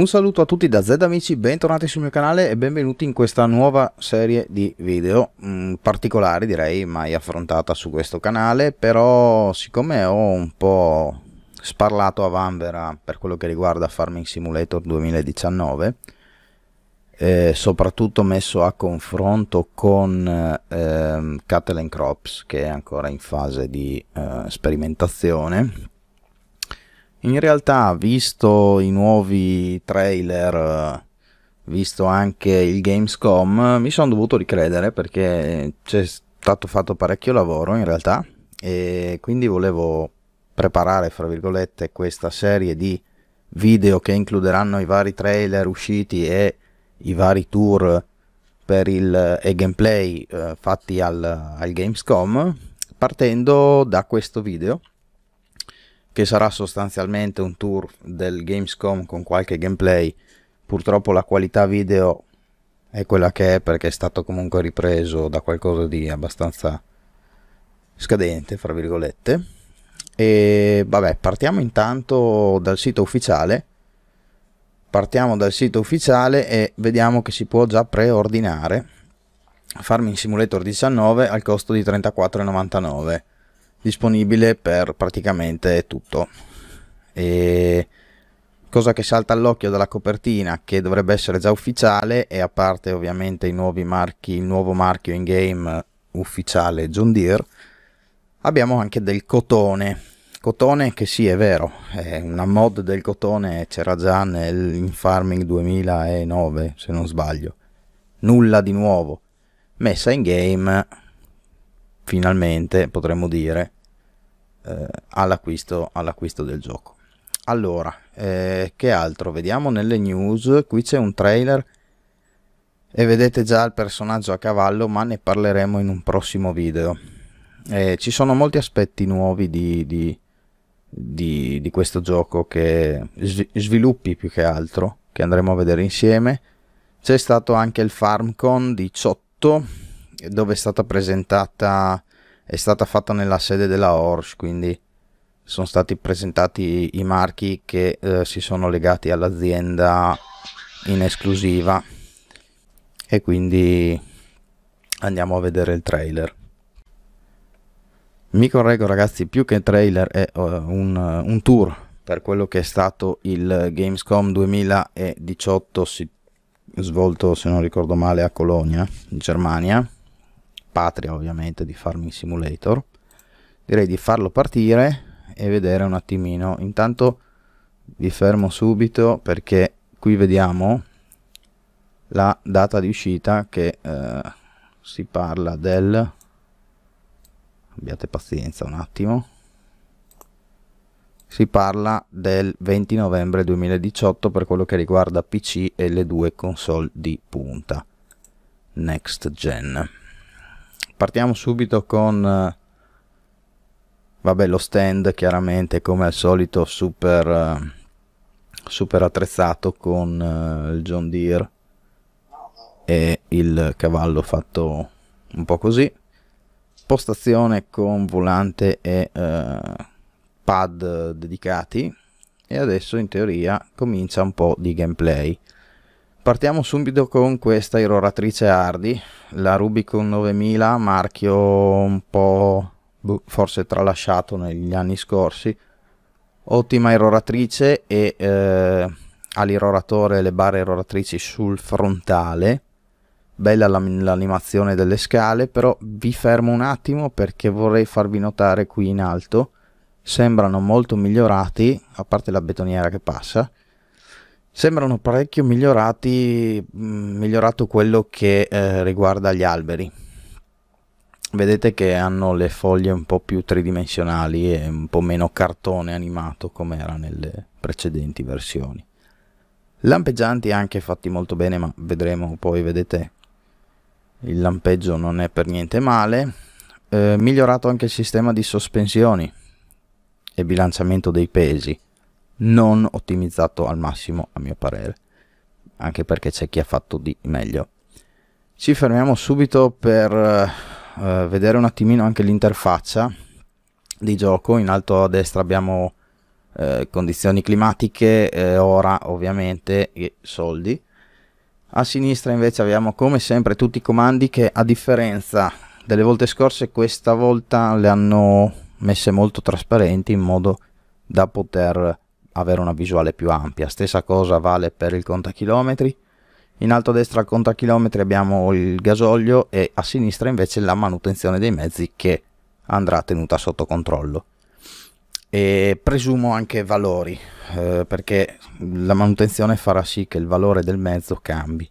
Un saluto a tutti da Zed amici, bentornati sul mio canale e benvenuti in questa nuova serie di video mh, mm, particolari direi mai affrontata su questo canale però siccome ho un po' sparlato a Vanvera per quello che riguarda Farming Simulator 2019 eh, soprattutto messo a confronto con eh, Catalan Crops che è ancora in fase di eh, sperimentazione in realtà, visto i nuovi trailer, visto anche il Gamescom, mi sono dovuto ricredere perché c'è stato fatto parecchio lavoro in realtà e quindi volevo preparare, fra virgolette, questa serie di video che includeranno i vari trailer usciti e i vari tour per il, e gameplay eh, fatti al, al Gamescom partendo da questo video che sarà sostanzialmente un tour del Gamescom con qualche gameplay. Purtroppo la qualità video è quella che è perché è stato comunque ripreso da qualcosa di abbastanza scadente, fra virgolette. E vabbè, partiamo intanto dal sito ufficiale. Partiamo dal sito ufficiale e vediamo che si può già preordinare Farming Simulator 19 al costo di 34,99 disponibile per praticamente tutto. E cosa che salta all'occhio dalla copertina, che dovrebbe essere già ufficiale, e a parte ovviamente i nuovi marchi, il nuovo marchio in game ufficiale John Deere, abbiamo anche del cotone. Cotone che sì, è vero, è una mod del cotone c'era già nel, in Farming 2009, se non sbaglio. Nulla di nuovo. Messa in game finalmente potremmo dire eh, all'acquisto, all'acquisto del gioco allora eh, che altro vediamo nelle news qui c'è un trailer e vedete già il personaggio a cavallo ma ne parleremo in un prossimo video eh, ci sono molti aspetti nuovi di, di, di, di questo gioco che sviluppi più che altro che andremo a vedere insieme c'è stato anche il Farmcon 18 dove è stata presentata è stata fatta nella sede della Orsch, quindi sono stati presentati i marchi che eh, si sono legati all'azienda in esclusiva e quindi andiamo a vedere il trailer. Mi correggo ragazzi, più che trailer è uh, un, un, tour per quello che è stato il Gamescom 2018 si, svolto se non ricordo male a Colonia, in Germania patria ovviamente di Farming Simulator direi di farlo partire e vedere un attimino intanto vi fermo subito perché qui vediamo la data di uscita che eh, si parla del abbiate pazienza un attimo si parla del 20 novembre 2018 per quello che riguarda PC e le due console di punta next gen Partiamo subito con eh, vabbè lo stand chiaramente come al solito super eh, super attrezzato con eh, il John Deere e il cavallo fatto un po' così postazione con volante e eh, pad dedicati e adesso in teoria comincia un po' di gameplay Partiamo subito con questa irroratrice Hardy, la Rubicon 9000, marchio un po' boh, forse tralasciato negli anni scorsi. Ottima irroratrice e eh, ha l'irroratore le barre irroratrici sul frontale. Bella l'animazione delle scale, però vi fermo un attimo perché vorrei farvi notare qui in alto. Sembrano molto migliorati, a parte la betoniera che passa, Sembrano parecchio migliorati, mm, migliorato quello che eh, riguarda gli alberi. Vedete che hanno le foglie un po' più tridimensionali e un po' meno cartone animato come era nelle precedenti versioni. Lampeggianti anche fatti molto bene, ma vedremo poi, vedete, il lampeggio non è per niente male. Eh, migliorato anche il sistema di sospensioni e bilanciamento dei pesi non ottimizzato al massimo a mio parere anche perché c'è chi ha fatto di meglio ci fermiamo subito per eh, vedere un attimino anche l'interfaccia di gioco in alto a destra abbiamo eh, condizioni climatiche eh, ora ovviamente e soldi a sinistra invece abbiamo come sempre tutti i comandi che a differenza delle volte scorse questa volta le hanno messe molto trasparenti in modo da poter avere una visuale più ampia. Stessa cosa vale per il contachilometri. In alto a destra al contachilometri abbiamo il gasolio e a sinistra invece la manutenzione dei mezzi che andrà tenuta sotto controllo. E presumo anche valori, eh, perché la manutenzione farà sì che il valore del mezzo cambi.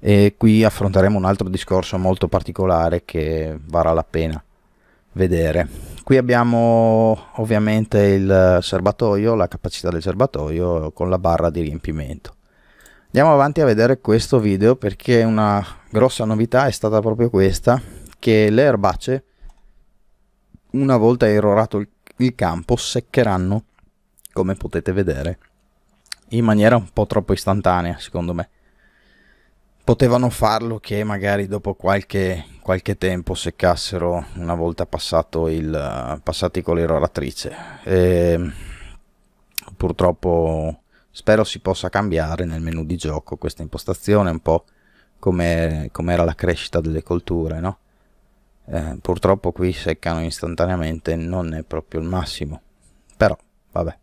E qui affronteremo un altro discorso molto particolare che varrà la pena vedere Qui abbiamo ovviamente il serbatoio, la capacità del serbatoio con la barra di riempimento. Andiamo avanti a vedere questo video perché una grossa novità è stata proprio questa, che le erbacce una volta erorato il campo seccheranno, come potete vedere, in maniera un po' troppo istantanea secondo me potevano farlo che magari dopo qualche, qualche tempo seccassero una volta passato il, passati con l'eroratrice. E ehm, purtroppo spero si possa cambiare nel menu di gioco questa impostazione un po' come, com era la crescita delle colture, no? Eh, purtroppo qui seccano istantaneamente, non è proprio il massimo, però vabbè.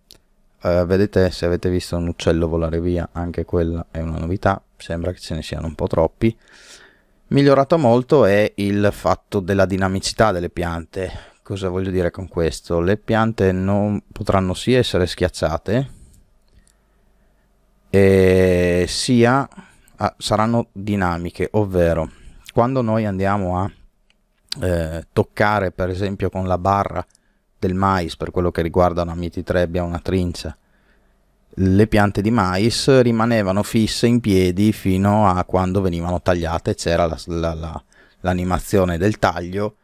Eh, vedete se avete visto un uccello volare via, anche quella è una novità, sembra che ce ne siano un po' troppi. Migliorato molto è il fatto della dinamicità delle piante. Cosa voglio dire con questo? Le piante non potranno sia essere schiacciate, e sia ah, saranno dinamiche, ovvero quando noi andiamo a eh, toccare per esempio con la barra del mais per quello che riguarda una miti mititrebbia, una trincia, le piante di mais rimanevano fisse in piedi fino a quando venivano tagliate, c'era l'animazione la, la, la, del taglio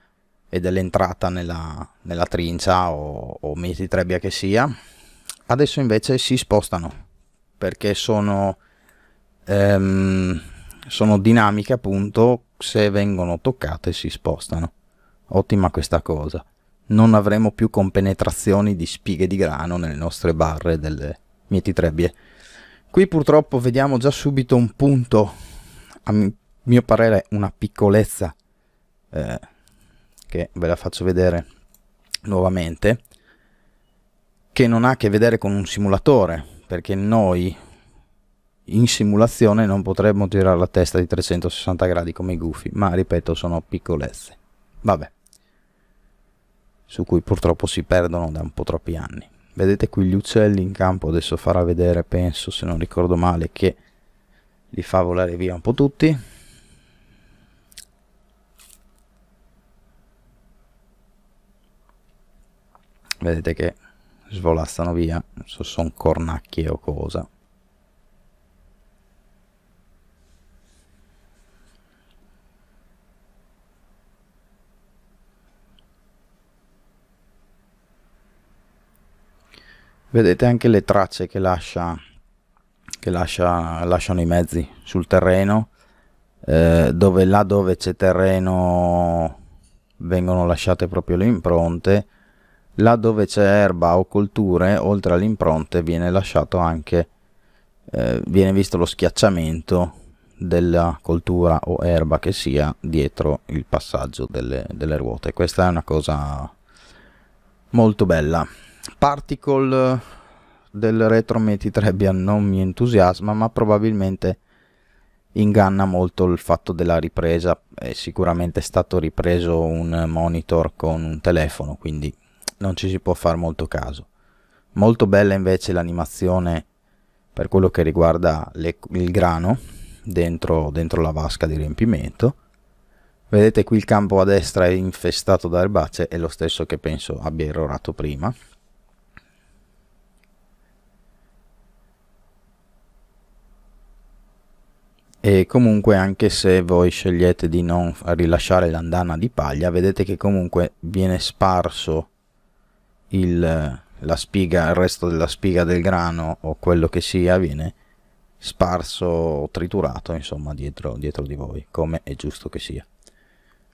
e dell'entrata nella, nella, trincia o, o mesi trebbia che sia. Adesso invece si spostano perché sono, ehm, sono dinamiche appunto, se vengono toccate si spostano. Ottima questa cosa. Non avremo più compenetrazioni di spighe di grano nelle nostre barre delle, mieti trebbie. Qui purtroppo vediamo già subito un punto, a mio parere una piccolezza, eh, che ve la faccio vedere nuovamente, che non ha a che vedere con un simulatore, perché noi in simulazione non potremmo girare la testa di 360 gradi come i gufi, ma ripeto sono piccolezze. Vabbè, su cui purtroppo si perdono da un po' troppi anni vedete qui gli uccelli in campo adesso farà vedere penso se non ricordo male che li fa volare via un po' tutti vedete che svolastano via non so se sono cornacchie o cosa vedete anche le tracce che, lascia, che lascia, lasciano i mezzi sul terreno eh, dove là dove c'è terreno vengono lasciate proprio le impronte là dove c'è erba o colture oltre alle impronte viene lasciato anche eh, viene visto lo schiacciamento della coltura o erba che sia dietro il passaggio delle, delle ruote questa è una cosa molto bella Particle eh, del Retro Meti Trebian non mi entusiasma, ma probabilmente inganna molto il fatto della ripresa. È sicuramente stato ripreso un monitor con un telefono, quindi non ci si può fare molto caso. Molto bella invece l'animazione per quello che riguarda le, il grano dentro, dentro la vasca di riempimento. Vedete qui il campo a destra è infestato da erbacee, è lo stesso che penso abbia errorato prima. e comunque anche se voi scegliete di non rilasciare l'andana di paglia vedete che comunque viene sparso il, la spiga, il resto della spiga del grano o quello che sia viene sparso triturato insomma dietro, dietro di voi come è giusto che sia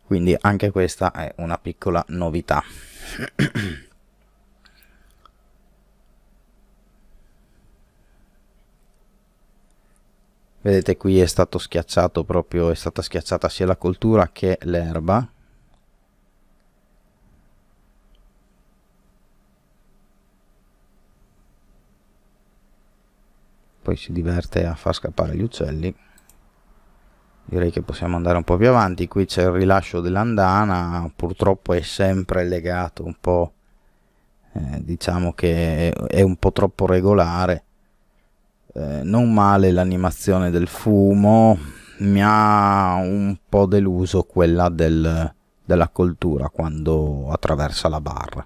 quindi anche questa è una piccola novità vedete qui è stato schiacciato proprio è stata schiacciata sia la coltura che l'erba poi si diverte a far scappare gli uccelli direi che possiamo andare un po' più avanti qui c'è il rilascio dell'andana purtroppo è sempre legato un po' eh, diciamo che è un po' troppo regolare eh, non male l'animazione del fumo, mi ha un po' deluso quella del, della coltura quando attraversa la barra.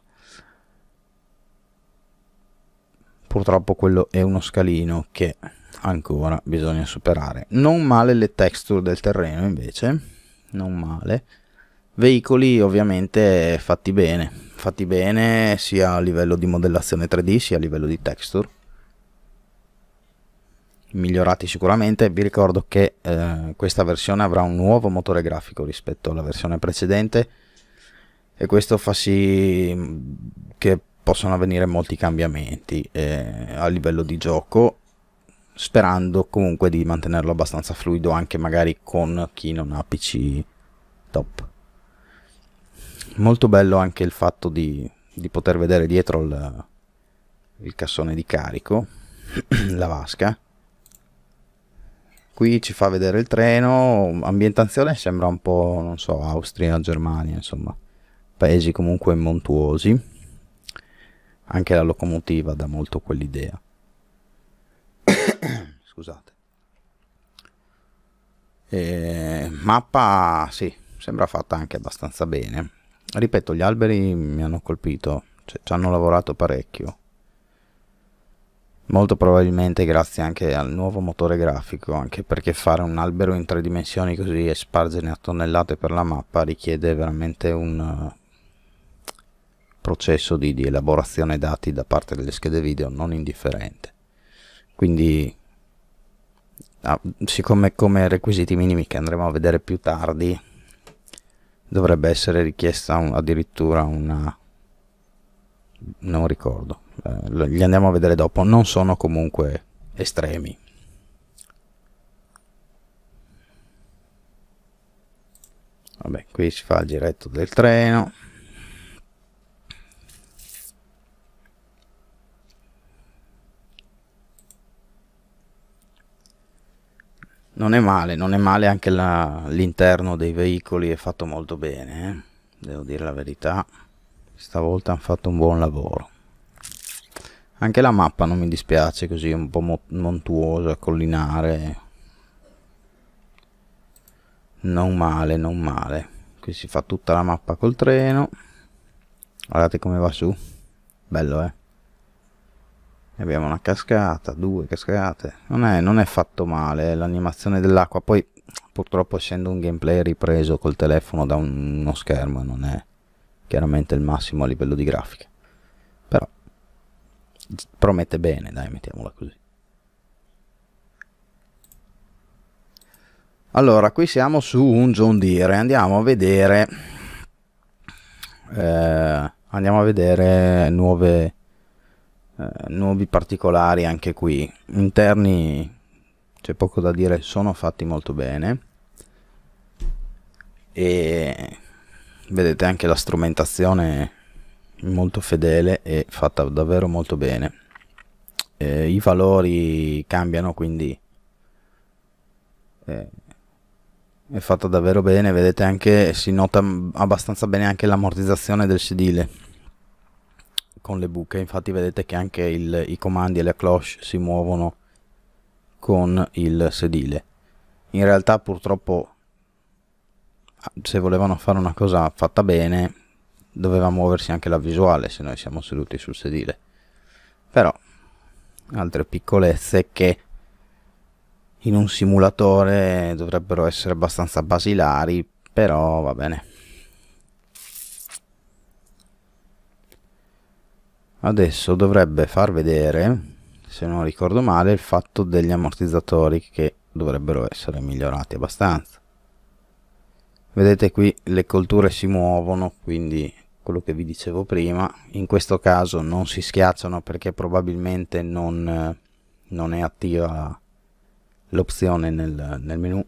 Purtroppo quello è uno scalino che ancora bisogna superare. Non male le texture del terreno invece, non male. Veicoli ovviamente fatti bene, fatti bene sia a livello di modellazione 3D sia a livello di texture migliorati sicuramente vi ricordo che eh, questa versione avrà un nuovo motore grafico rispetto alla versione precedente e questo fa sì mm, che possano avvenire molti cambiamenti eh, a livello di gioco sperando comunque di mantenerlo abbastanza fluido anche magari con chi non ha PC top molto bello anche il fatto di, di poter vedere dietro il, il cassone di carico la vasca qui, ci fa vedere il treno, ambientazione sembra un po', non so, Austria, Germania, insomma, paesi comunque montuosi, anche la locomotiva dà molto quell'idea. Scusate. E, mappa, sì, sembra fatta anche abbastanza bene. Ripeto, gli alberi mi hanno colpito, cioè, ci hanno lavorato parecchio molto probabilmente grazie anche al nuovo motore grafico, anche perché fare un albero in tre dimensioni così e spargerne a tonnellate per la mappa richiede veramente un eh, processo di, di elaborazione dati da parte delle schede video non indifferente. Quindi Ah, siccome come requisiti minimi che andremo a vedere più tardi dovrebbe essere richiesta un, addirittura una non ricordo eh, li andiamo a vedere dopo, non sono comunque estremi. Vabbè, qui si fa il giretto del treno. non è male, non è male anche l'interno dei veicoli è fatto molto bene, eh? devo dire la verità, stavolta hanno fatto un buon lavoro. Anche la mappa non mi dispiace così, è un po' montuosa, collinare. Non male, non male. Qui si fa tutta la mappa col treno. Guardate come va su. Bello, eh? abbiamo una cascata, due cascate. Non è, non è fatto male eh, l'animazione dell'acqua. Poi, purtroppo, essendo un gameplay ripreso col telefono da un, uno schermo, non è chiaramente il massimo a livello di grafica promette bene, dai, mettiamola così. Allora, qui siamo su un John Deere, andiamo a vedere eh, andiamo a vedere nuove, eh, nuovi particolari anche qui. Interni c'è poco da dire, sono fatti molto bene. E vedete anche la strumentazione molto fedele e fatta davvero molto bene eh, i valori cambiano quindi eh, è fatta davvero bene vedete anche si nota abbastanza bene anche l'ammortizzazione del sedile con le buche infatti vedete che anche il, i comandi e la cloche si muovono con il sedile in realtà purtroppo se volevano fare una cosa fatta bene doveva muoversi anche la visuale se noi siamo seduti sul sedile però altre piccolezze che in un simulatore dovrebbero essere abbastanza basilari però va bene adesso dovrebbe far vedere se non ricordo male il fatto degli ammortizzatori che dovrebbero essere migliorati abbastanza vedete qui le colture si muovono quindi quello che vi dicevo prima in questo caso non si schiacciano perché probabilmente non, eh, non è attiva l'opzione nel, nel menu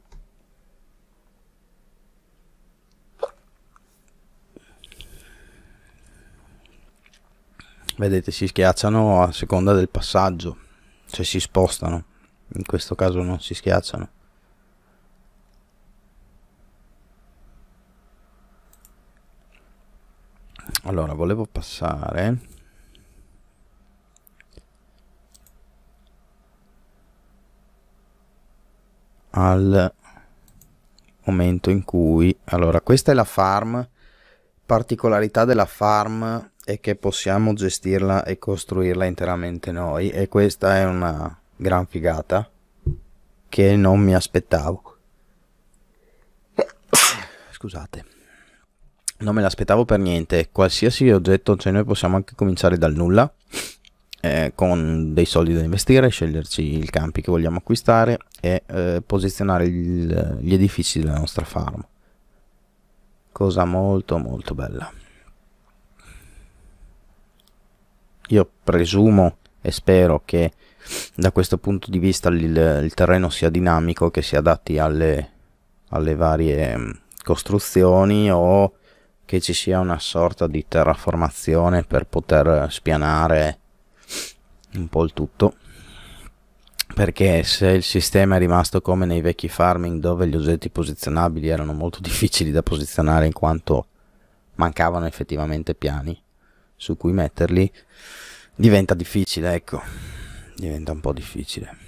vedete si schiacciano a seconda del passaggio se si spostano in questo caso non si schiacciano Allora, volevo passare... al momento in cui... Allora, questa è la farm. Particolarità della farm è che possiamo gestirla e costruirla interamente noi e questa è una gran figata che non mi aspettavo. Scusate. Non me l'aspettavo per niente. Qualsiasi oggetto, cioè noi possiamo anche cominciare dal nulla, eh, con dei soldi da investire, sceglierci i campi che vogliamo acquistare e eh, posizionare il, gli edifici della nostra farm. Cosa molto molto bella. Io presumo e spero che da questo punto di vista il, il terreno sia dinamico, che si adatti alle, alle varie mm, costruzioni o che ci sia una sorta di terraformazione per poter spianare un po' il tutto perché se il sistema è rimasto come nei vecchi farming dove gli oggetti posizionabili erano molto difficili da posizionare in quanto mancavano effettivamente piani su cui metterli diventa difficile ecco diventa un po' difficile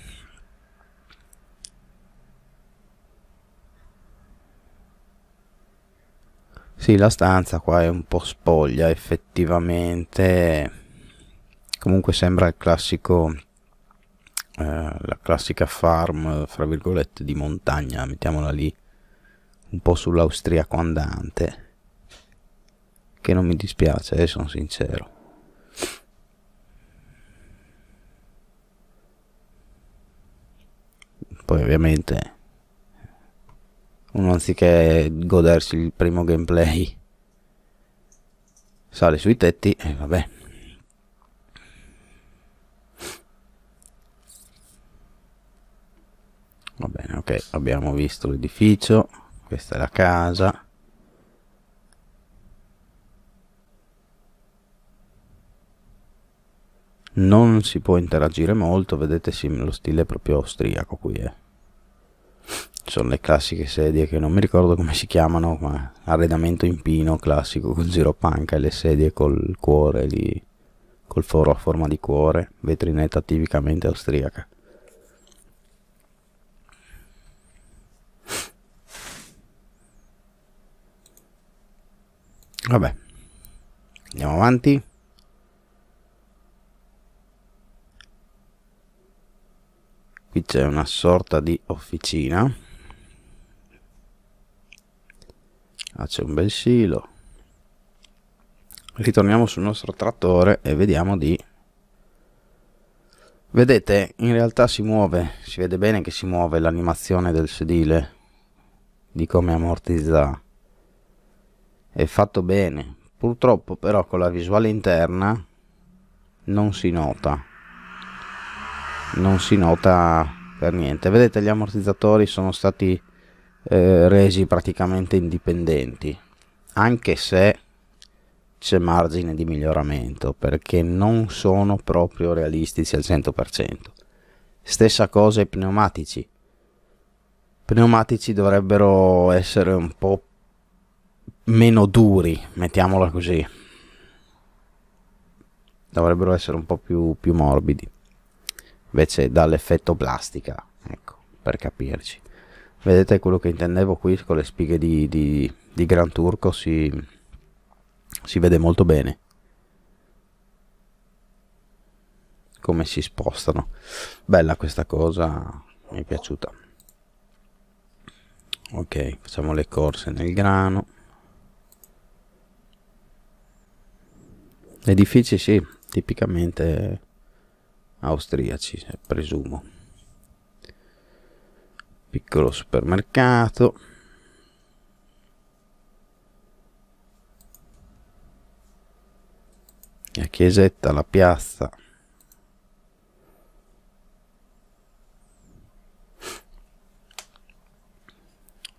Sì, la stanza qua è un po' spoglia effettivamente, comunque sembra il classico, eh, la classica farm, fra virgolette, di montagna, mettiamola lì, un po' sull'austriaco andante, che non mi dispiace, eh, sono sincero. Poi ovviamente uno anziché godersi il primo gameplay sale sui tetti e eh, vabbè va bene ok abbiamo visto l'edificio questa è la casa non si può interagire molto vedete sì, lo stile è proprio austriaco qui eh sono le classiche sedie che non mi ricordo come si chiamano, ma arredamento in pino classico con zero panca e le sedie col cuore di col foro a forma di cuore, vetrinetta tipicamente austriaca. Vabbè. Andiamo avanti. Qui c'è una sorta di officina Ah, c'è un bel silo. Ritorniamo sul nostro trattore e vediamo di... Vedete, in realtà si muove, si vede bene che si muove l'animazione del sedile, di come ammortizza. È fatto bene, purtroppo però con la visuale interna non si nota, non si nota per niente. Vedete, gli ammortizzatori sono stati eh, resi praticamente indipendenti anche se c'è margine di miglioramento perché non sono proprio realistici al 100% stessa cosa i pneumatici i pneumatici dovrebbero essere un po' meno duri mettiamola così dovrebbero essere un po' più, più morbidi invece dall'effetto plastica ecco per capirci vedete quello che intendevo qui con le spighe di, di, di Gran Turco si, si vede molto bene come si spostano bella questa cosa mi è piaciuta ok facciamo le corse nel grano edifici sì tipicamente austriaci presumo piccolo supermercato la chiesetta, la piazza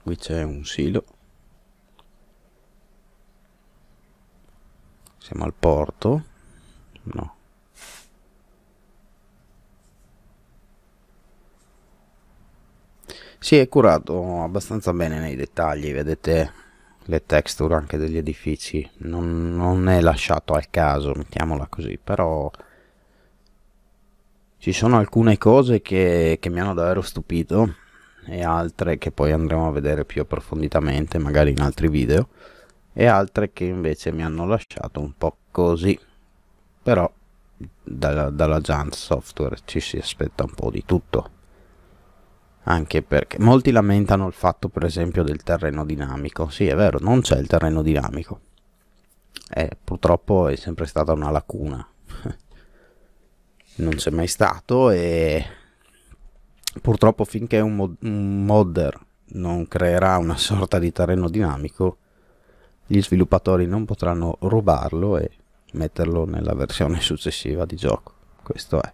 qui c'è un silo siamo al porto no si è curato abbastanza bene nei dettagli, vedete le texture anche degli edifici, non, non è lasciato al caso, mettiamola così, però ci sono alcune cose che, che mi hanno davvero stupito e altre che poi andremo a vedere più approfonditamente, magari in altri video, e altre che invece mi hanno lasciato un po' così, però dalla, dalla Giant Software ci si aspetta un po' di tutto anche perché molti lamentano il fatto per esempio del terreno dinamico sì è vero non c'è il terreno dinamico eh, purtroppo è sempre stata una lacuna non c'è mai stato e purtroppo finché un, mod un modder non creerà una sorta di terreno dinamico gli sviluppatori non potranno rubarlo e metterlo nella versione successiva di gioco questo è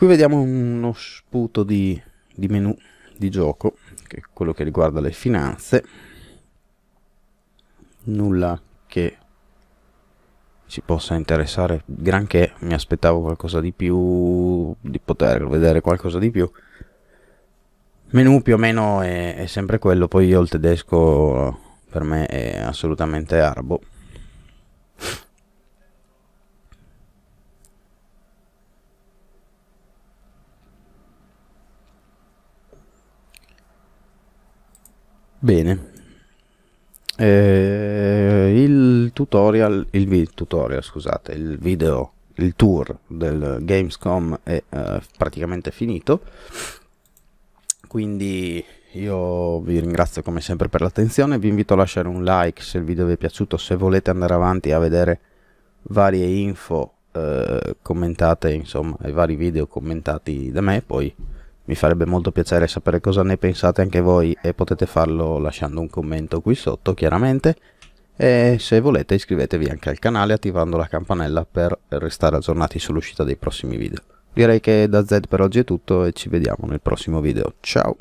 Qui vediamo uno sputo di, di menu di gioco, che è quello che riguarda le finanze. Nulla che ci possa interessare granché, mi aspettavo qualcosa di più, di poter vedere qualcosa di più. Menu più o meno è, è sempre quello, poi io il tedesco per me è assolutamente arabo Bene, eh, il tutorial, il tutorial, scusate, il video, il tour del Gamescom è eh, praticamente finito, quindi io vi ringrazio come sempre per l'attenzione, vi invito a lasciare un like se il video vi è piaciuto, se volete andare avanti a vedere varie info eh, commentate, insomma, i vari video commentati da me, poi mi farebbe molto piacere sapere cosa ne pensate anche voi e potete farlo lasciando un commento qui sotto chiaramente e se volete iscrivetevi anche al canale attivando la campanella per restare aggiornati sull'uscita dei prossimi video. Direi che da Z per oggi è tutto e ci vediamo nel prossimo video. Ciao!